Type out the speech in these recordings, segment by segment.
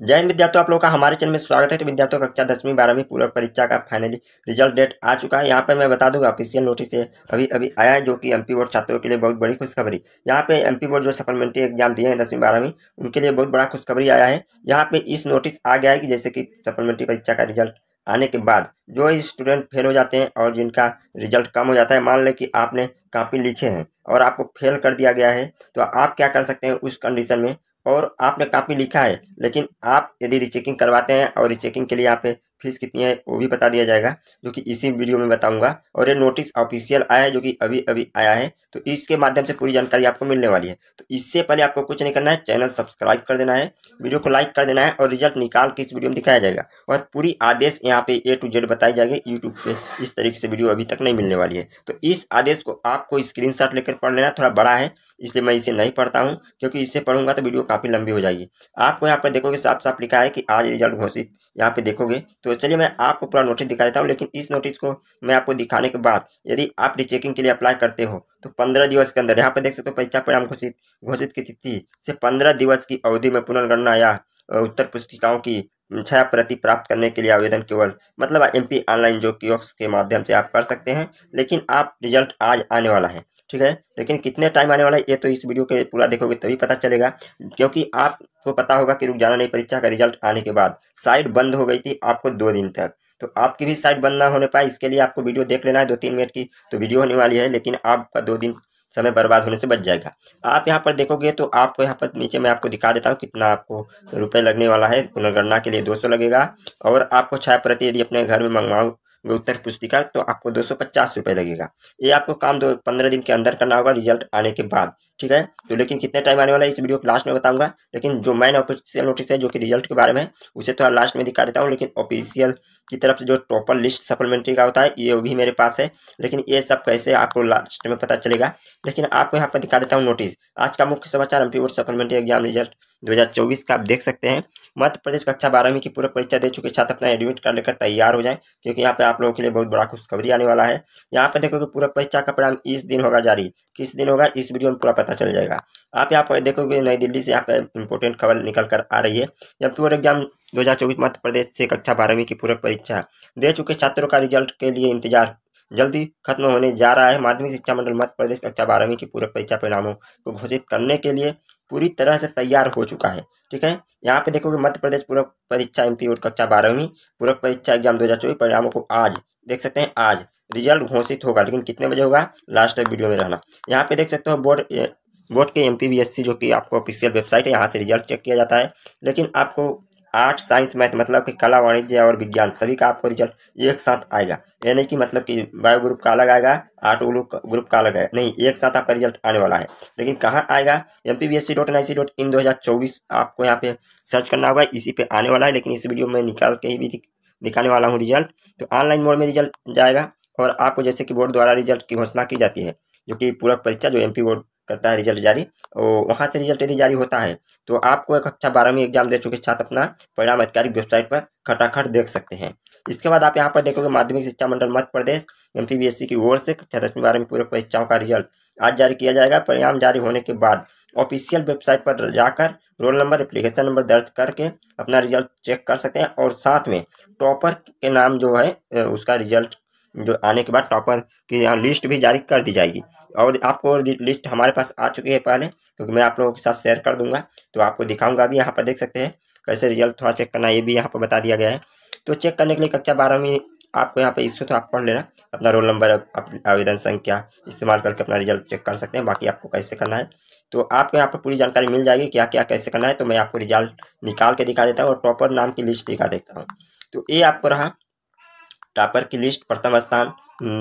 जय हिंद विद्यार्थियों आप लोगों का हमारे चैनल में स्वागत है तो विद्यार्थियों कक्षा दसवीं बारहवीं पूरक परीक्षा का फाइनल रिजल्ट डेट आ चुका है यहाँ पे मैं बता दूंगा ऑफिशियल नोटिस अभी अभी आया है जो कि एमपी बोर्ड छात्रों के लिए बहुत बड़ी खुशखबरी यहाँ पे एमपी बोर्ड जो सप्लीमेंट्री एग्जाम दिए हैं दसवीं बारहवीं उनके लिए बहुत बड़ा खुशखबरी आया है यहाँ पे इस नोटिस आ गया है कि जैसे कि सप्लीमेंट्री परीक्षा का रिजल्ट आने के बाद जो स्टूडेंट फेल हो जाते हैं और जिनका रिजल्ट कम हो जाता है मान लें कि आपने कापी लिखे हैं और आपको फेल कर दिया गया है तो आप क्या कर सकते हैं उस कंडीशन में और आपने काफी लिखा है लेकिन आप यदि रिचेकिंग करवाते हैं और रिचेकिंग के लिए आप फीस कितनी है वो भी बता दिया जाएगा जो कि इसी वीडियो में बताऊंगा और ये नोटिस ऑफिशियल आया है जो कि अभी अभी आया है तो इसके माध्यम से पूरी जानकारी आपको मिलने वाली है तो इससे पहले आपको कुछ नहीं करना है चैनल सब्सक्राइब कर देना है वीडियो को लाइक कर देना है और रिजल्ट निकाल के इस वीडियो में दिखाया जाएगा और पूरी आदेश यहाँ पे ए टू जेड बताई जाएगी यूट्यूब पे इस तरीके से वीडियो अभी तक नहीं मिलने वाली है तो इस आदेश को आपको स्क्रीन लेकर पढ़ लेना थोड़ा बड़ा है इसलिए मैं इसे नहीं पढ़ता हूँ क्योंकि इससे पढ़ूंगा तो वीडियो काफ़ी लंबी हो जाएगी आपको यहाँ पर देखोगे साफ साफ लिखा है कि आज रिजल्ट घोषित यहाँ पे देखोगे तो तो चलिए मैं आपको पूरा नोटिस दिखा देता हूँ लेकिन इस नोटिस को मैं आपको दिखाने के बाद यदि आप रिचेकिंग के लिए अप्लाई करते हो तो पंद्रह दिवस के अंदर यहाँ पर देख सकते हो परीक्षा परिणाम घोषित घोषित की तिथि से पंद्रह दिवस की अवधि में पुनर्गणना या उत्तर पुस्तिकाओं की छाया प्रति प्राप्त करने के लिए आवेदन केवल मतलब एमपी ऑनलाइन जो कि के माध्यम से आप कर सकते हैं लेकिन आप रिजल्ट आज आने वाला है ठीक है लेकिन कितने टाइम आने वाला है ये तो इस वीडियो के पूरा देखोगे तभी पता चलेगा क्योंकि आपको पता होगा कि रुक जाना नहीं परीक्षा का रिजल्ट आने के बाद साइट बंद हो गई थी आपको दो दिन तक तो आपकी भी साइट बंद ना होने पाए इसके लिए आपको वीडियो देख लेना है दो तीन मिनट की तो वीडियो होने वाली है लेकिन आपका दो दिन समय बर्बाद होने से बच जाएगा आप यहाँ पर देखोगे तो आपको यहाँ पर नीचे मैं आपको दिखा देता हूँ कितना आपको रुपए लगने वाला है पुनर्गणना के लिए 200 लगेगा और आपको छाया प्रति यदि अपने घर में मंगवाओ में उत्तर पुस्तिका तो आपको दो सौ पचास रुपये लगेगा ये आपको काम दो पंद्रह दिन के अंदर करना होगा रिजल्ट आने के बाद ठीक है तो लेकिन कितने टाइम आने वाला है इस वीडियो को लास्ट में बताऊंगा लेकिन जो मैन ऑफिशियल नोटिस है जो कि रिजल्ट के बारे में उसे थोड़ा तो लास्ट में दिखा देता हूँ लेकिन ऑफिशियल की तरफ से जो टॉपर लिस्ट सप्लीमेंट्री का होता है ये भी मेरे पास है लेकिन ये सब कैसे आपको लास्ट में पता चलेगा लेकिन आपको यहाँ पर दिखा देता हूँ नोटिस आज का मुख्य समाचार MP board supplementary exam result दो का आप देख सकते हैं मध्य प्रदेश कक्षा बारहवीं की पूरा परीक्षा दे चुके छात्र अपना एडमिट कार्ड लेकर तैयार हो जाए क्योंकि यहाँ पे आप लोगों के लिए बहुत बड़ा खुशखबरी आने वाला है यहाँ पे देखो कि पूरा परीक्षा का परिणाम इस दिन होगा जारी किस दिन होगा इस वीडियो में पूरा पता चल जाएगा आप यहाँ पर देखोगे नई दिल्ली से यहाँ पर इंपॉर्टेंट खबर निकल कर आ रही है जब पूरे एग्जाम 2024 मध्य प्रदेश से कक्षा बारहवीं की पूरक परीक्षा दे चुके छात्रों का रिजल्ट के लिए इंतजार जल्दी खत्म होने जा रहा है माध्यमिक शिक्षा मंडल मध्य प्रदेश कक्षा बारहवीं की पूरक परीक्षा परिणामों को घोषित करने के लिए पूरी तरह से तैयार हो चुका है ठीक है यहाँ पे देखोगे मध्य प्रदेश पूरक परीक्षा एमपी और कक्षा बारहवीं पूरक परीक्षा एग्जाम दो परिणामों को आज देख सकते हैं आज रिजल्ट घोषित होगा लेकिन कितने बजे होगा लास्ट तक वीडियो में रहना यहाँ पे देख सकते हो बोर्ड बोर्ड के एम जो कि आपको ऑफिशियल वेबसाइट है यहाँ से रिजल्ट चेक किया जाता है लेकिन आपको आर्ट साइंस मैथ मतलब कि कला वाणिज्य और विज्ञान सभी का आपको रिजल्ट एक साथ आएगा यानी कि मतलब कि बायो ग्रुप का अलग आएगा आर्ट ग्रुप का अलग है नहीं एक साथ आपका रिजल्ट आने वाला है लेकिन कहाँ आएगा M P B S C dot N I C dot in दो हज़ार चौबीस आपको यहाँ पे सर्च करना होगा इसी पे आने वाला है लेकिन इस वीडियो में निकाल के ही भी दिखाने वाला हूँ रिजल्ट तो ऑनलाइन मोड में रिजल्ट जाएगा और आपको जैसे कि बोर्ड द्वारा रिजल्ट की घोषणा की जाती है जो कि पूरक परीक्षा जो एम बोर्ड करता है रिजल्ट जारी और वहाँ से रिजल्ट यदि जारी होता है तो आपको एक अच्छा बारहवीं एग्जाम दे चुके छात्र अपना परिणाम आधिकारिक वेबसाइट पर खटाखट देख सकते हैं इसके बाद आप यहाँ पर देखोगे माध्यमिक शिक्षा मंडल मध्य प्रदेश एम की ओर से कक्षा दसवीं बारहवीं पूरक परीक्षाओं का रिजल्ट आज जारी किया जाएगा परिणाम जारी होने के बाद ऑफिशियल वेबसाइट पर जाकर रोल नंबर एप्लीकेशन नंबर दर्ज करके अपना रिजल्ट चेक कर सकते हैं और साथ में टॉपर के नाम जो है उसका रिजल्ट जो आने के बाद टॉपर की यहाँ लिस्ट भी जारी कर दी जाएगी और आपको लिस्ट हमारे पास आ चुकी है पहले क्योंकि तो मैं आप लोगों के साथ शेयर कर दूंगा तो आपको दिखाऊंगा भी यहाँ पर देख सकते हैं कैसे रिजल्ट थोड़ा चेक करना ये भी यहाँ पर बता दिया गया है तो चेक करने के लिए कक्षा बारहवीं आपको यहाँ पर इश्यू तो आप पढ़ लेना अपना रोल नंबर आवेदन संख्या इस्तेमाल करके अपना रिजल्ट चेक कर सकते हैं बाकी आपको कैसे करना है तो आपको यहाँ पर पूरी जानकारी मिल जाएगी क्या क्या कैसे करना है तो मैं आपको रिजल्ट निकाल के दिखा देता हूँ और टॉपर नाम की लिस्ट दिखा देता हूँ तो ये आपको रहा टॉपर की लिस्ट प्रथम स्थान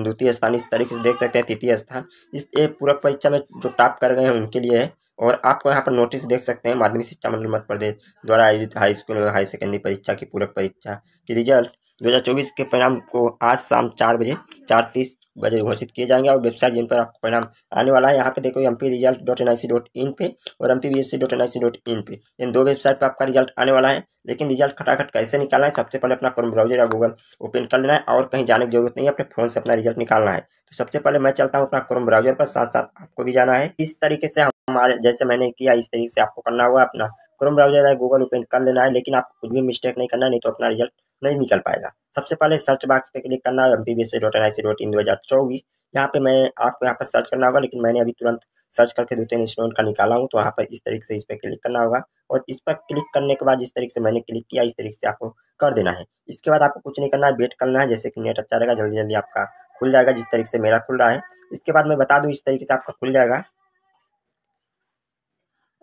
द्वितीय स्थान इस तरीके से देख सकते हैं तृतीय स्थान इस ये पूरक परीक्षा में जो टॉप कर गए हैं उनके लिए है और आपको यहाँ पर नोटिस देख सकते हैं माध्यमिक शिक्षा मंडल मध्य प्रदेश द्वारा आयोजित हाई स्कूल में हाई सेकेंडरी परीक्षा की पूरक परीक्षा की रिजल्ट 2024 के परिणाम को आज शाम चार बजे चार तीस बजे घोषित किए जाएंगे और वेबसाइट जिन पर आपको परिणाम आने वाला है यहाँ पे देखो M P result dot N I C dot in पे और M P B S C dot N I C dot in पे इन दो वेबसाइट पर आपका रिजल्ट आने वाला है लेकिन रिजल्ट खटाखट कैसे निकालना है सबसे पहले अपना क्रोम ब्राउजर या गूगल ओपन कर लेना है और कहीं जाने की जरूरत नहीं है अपने फोन से अपना रिजल्ट निकालना है तो सबसे पहले मैं चलता हूँ अपना क्रोम ब्राउजर पर साथ साथ आपको भी जाना है इस तरीके से हमारे जैसे मैंने किया इस तरीके से आपको करना होगा अपना क्रोम ब्राउजर या गूगल ओपन कर लेना है लेकिन आपको कुछ भी मिस्टेक नहीं करना नहीं तो अपना रिजल्ट नहीं निकल पाएगा सबसे पहले सर्च बॉक्स पे क्लिक करना है M P B S dot N I C dot in दो हज़ार चौबीस यहाँ पे मैं आपको यहाँ पर सर्च करना होगा लेकिन मैंने अभी तुरंत सर्च करके दो तीन स्टूडेंट का निकाला हूँ तो यहाँ पर इस तरीके से इस पर क्लिक करना होगा और इस पर क्लिक करने के बाद जिस तरीके से मैंने क्लिक किया इस तरीके से आपको कर देना है इसके बाद आपको कुछ नहीं करना है वेट करना है जैसे कि नेट अच्छा रहेगा जल्दी जल्दी आपका खुल जाएगा जिस तरीके से मेरा खुल रहा है इसके बाद मैं बता दूँ इस तरीके से आपका खुल जाएगा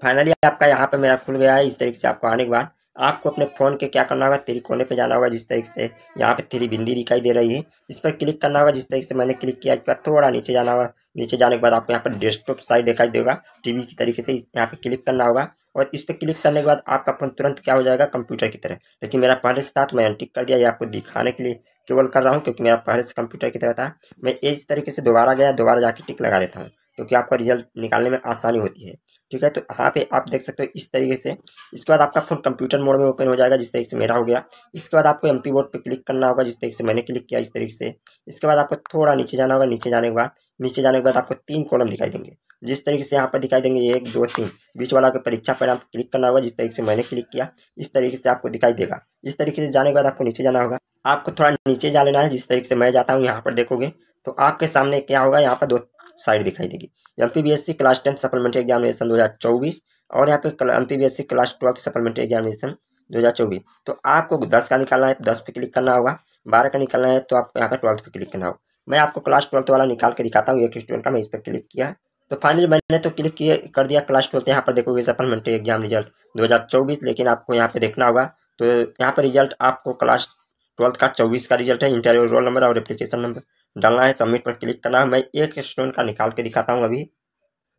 फाइनली आपका यहाँ पे मेरा खुल गया है इस तरीके से आपको आने के बाद आपको अपने फ़ोन के क्या करना होगा तेरी कोने पे जाना होगा जिस तरीके से यहाँ पे तेरी बिंदी दिखाई दे रही है इस पर क्लिक करना होगा जिस तरीके से मैंने क्लिक किया इसके बाद थोड़ा नीचे जाना होगा नीचे जाने के बाद आपको यहाँ पर डेस्कटॉप साइड दिखाई देगा टीवी की तरीके से यहाँ पे क्लिक करना होगा और इस पर क्लिक करने के बाद आपका फ़ोन तुरंत क्या हो जाएगा कंप्यूटर की तरह लेकिन मेरा पहले से साथ मैं अनटिक कर दिया ये आपको दिखाने के लिए केवल कर रहा हूँ क्योंकि मेरा पहले से कंप्यूटर की तरह था मैं इस तरीके से दोबारा गया दोबारा जाके टिक लगा देता हूँ क्योंकि आपका रिजल्ट निकालने में आसानी होती है ठीक है तो यहाँ पे आप देख सकते हो इस तरीके से इसके बाद आपका फोन कंप्यूटर मोड में ओपन हो जाएगा जिस तरीके से मेरा हो गया इसके बाद आपको एम बोर्ड पर क्लिक करना होगा जिस तरीके से मैंने क्लिक किया इस तरीके से इसके बाद आपको थोड़ा नीचे जाना होगा नीचे जाने के बाद नीचे जाने के बाद आपको तीन कॉलम दिखाई देंगे जिस तरीके से यहाँ पर दिखाई देंगे एक दो तीन बीच वाला के परीक्षा परिणाम क्लिक करना होगा जिस तरीके से मैंने क्लिक किया इस तरीके से आपको दिखाई देगा इस तरीके से जाने के बाद आपको नीचे जाना होगा आपको थोड़ा नीचे जा लेना है जिस तरीके से मैं जाता हूँ यहाँ पर देखोगे तो आपके सामने क्या होगा यहाँ पर दो साइड दिखाई देगी M P B S C class tenth supplementary examination दो हज़ार चौबीस और यहाँ पे M P B S C class twelfth supplementary examination दो हज़ार चौबीस तो आपको दस का निकालना है तो दस पे क्लिक करना होगा बारह का निकालना है तो आप यहाँ पे ट्वेल्थ पे क्लिक करना होगा मैं आपको क्लास ट्वेल्थ वाला निकाल के दिखाता हूँ एक स्टूडेंट का मैं इस पर क्लिक किया तो फाइनली मैंने तो क्लिक किया कर दिया क्लास ट्वेल्थ यहाँ पर देखोगे सप्लीमेंट्री एग्जाम रिजल्ट दो लेकिन आपको यहाँ पर देखना होगा तो यहाँ पर रिजल्ट आपको क्लास ट्वेल्थ का चौबीस का रिजल्ट है इंटरव्यू रोल नंबर और एप्लीकेशन नंबर डालना है सबमिट पर क्लिक करना है मैं एक स्टूडेंट का निकाल के दिखाता हूँ अभी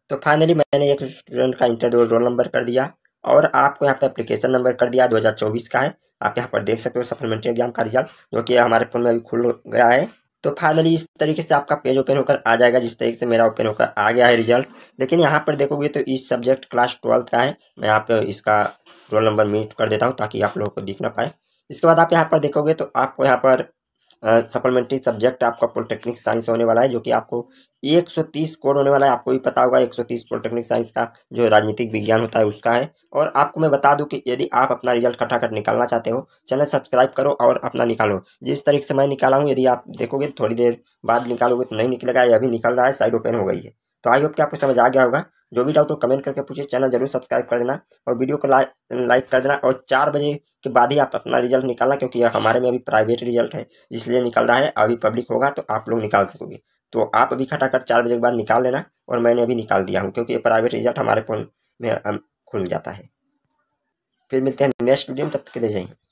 तो फाइनली मैंने एक स्टूडेंट का इंटर रोल नंबर कर दिया और आपको यहाँ पे एप्लीकेशन नंबर कर दिया 2024 का है आप यहाँ पर देख सकते हो सप्लीमेंट्री एग्जाम का रिजल्ट जो कि हमारे फोन में अभी खुल गया है तो फाइनली इस तरीके से आपका पेज ओपन होकर आ जाएगा जिस तरीके से मेरा ओपन होकर आ गया है रिजल्ट लेकिन यहाँ पर देखोगे तो इस सब्जेक्ट क्लास ट्वेल्थ का है मैं यहाँ पर इसका रोल नंबर मीट कर देता हूँ ताकि आप लोगों को दिख ना पाए इसके बाद आप यहाँ पर देखोगे तो आपको यहाँ पर सप्लीमेंट्री सब्जेक्ट आपका पॉलिटेक्निक साइंस होने वाला है जो कि आपको 130 कोड होने वाला है आपको भी पता होगा 130 पॉलिटेक्निक साइंस का जो राजनीतिक विज्ञान होता है उसका है और आपको मैं बता दूं कि यदि आप अपना रिजल्ट खटाखट निकालना चाहते हो चैनल सब्सक्राइब करो और अपना निकालो जिस तरीके से मैं निकाला हूँ यदि आप देखोगे थोड़ी देर बाद निकालोगे तो नहीं निकलेगा अभी निकल रहा है साइड ओपन हो गई है तो आई होप कि आपको समझ आ गया होगा जो भी डाउट हो कमेंट करके पूछे चैनल जरूर सब्सक्राइब कर देना और वीडियो को लाइक कर देना और चार बजे के बाद ही आप अपना रिजल्ट निकालना क्योंकि हमारे में अभी प्राइवेट रिजल्ट है इसलिए निकल रहा है अभी पब्लिक होगा तो आप लोग निकाल सकोगे तो आप अभी कर चार बजे के बाद निकाल लेना और मैंने अभी निकाल दिया हूँ क्योंकि प्राइवेट रिजल्ट हमारे फोन में खुल जाता है फिर मिलते हैं नेक्स्ट वीडियो में तब तक के लिए जाएंगे